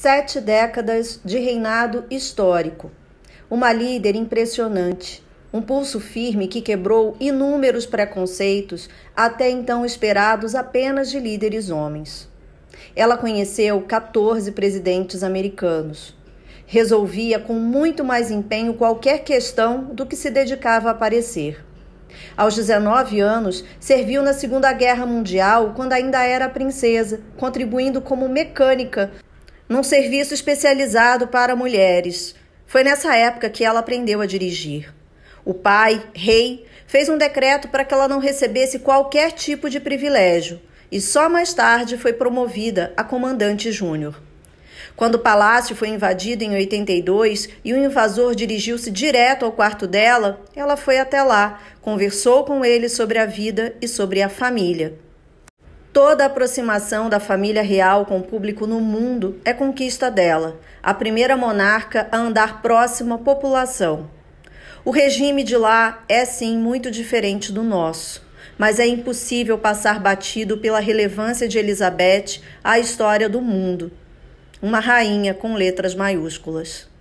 sete décadas de reinado histórico. Uma líder impressionante, um pulso firme que quebrou inúmeros preconceitos até então esperados apenas de líderes homens. Ela conheceu 14 presidentes americanos. Resolvia com muito mais empenho qualquer questão do que se dedicava a aparecer. Aos 19 anos, serviu na Segunda Guerra Mundial quando ainda era princesa, contribuindo como mecânica num serviço especializado para mulheres. Foi nessa época que ela aprendeu a dirigir. O pai, rei, fez um decreto para que ela não recebesse qualquer tipo de privilégio e só mais tarde foi promovida a comandante júnior. Quando o palácio foi invadido em 82 e o invasor dirigiu-se direto ao quarto dela, ela foi até lá, conversou com ele sobre a vida e sobre a família. Toda aproximação da família real com o público no mundo é conquista dela, a primeira monarca a andar próximo à população. O regime de lá é sim muito diferente do nosso, mas é impossível passar batido pela relevância de Elizabeth à história do mundo. Uma rainha com letras maiúsculas.